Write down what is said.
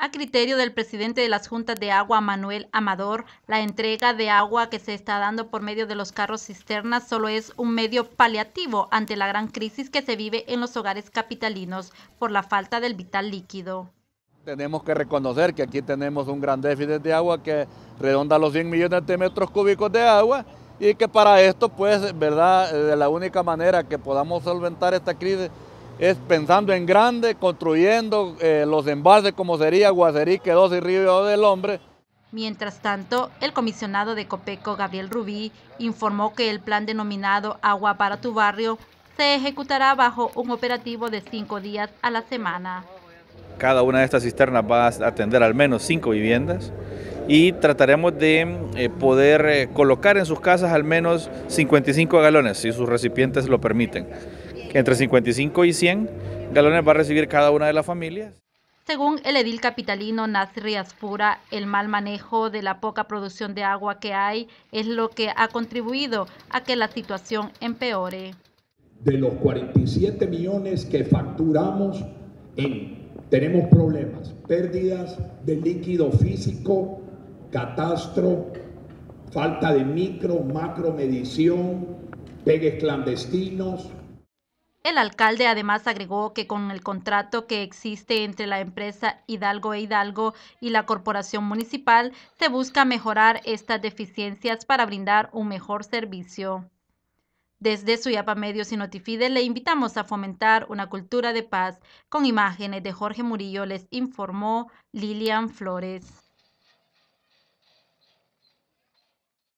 A criterio del presidente de las juntas de agua, Manuel Amador, la entrega de agua que se está dando por medio de los carros cisternas solo es un medio paliativo ante la gran crisis que se vive en los hogares capitalinos por la falta del vital líquido. Tenemos que reconocer que aquí tenemos un gran déficit de agua que redonda los 100 millones de metros cúbicos de agua y que para esto, pues, ¿verdad? De la única manera que podamos solventar esta crisis es pensando en grande, construyendo eh, los embalses como sería Guacerique, Dos y Río del Hombre. Mientras tanto, el comisionado de Copeco, Gabriel Rubí, informó que el plan denominado Agua para tu Barrio se ejecutará bajo un operativo de cinco días a la semana. Cada una de estas cisternas va a atender al menos cinco viviendas y trataremos de eh, poder eh, colocar en sus casas al menos 55 galones, si sus recipientes lo permiten entre 55 y 100 galones va a recibir cada una de las familias. Según el edil capitalino Nazri Aspura, el mal manejo de la poca producción de agua que hay es lo que ha contribuido a que la situación empeore. De los 47 millones que facturamos, tenemos problemas, pérdidas de líquido físico, catastro, falta de micro, macro medición, pegues clandestinos, el alcalde además agregó que con el contrato que existe entre la empresa Hidalgo e Hidalgo y la corporación municipal se busca mejorar estas deficiencias para brindar un mejor servicio. Desde Suyapa Medios y Notifide le invitamos a fomentar una cultura de paz. Con imágenes de Jorge Murillo les informó Lilian Flores.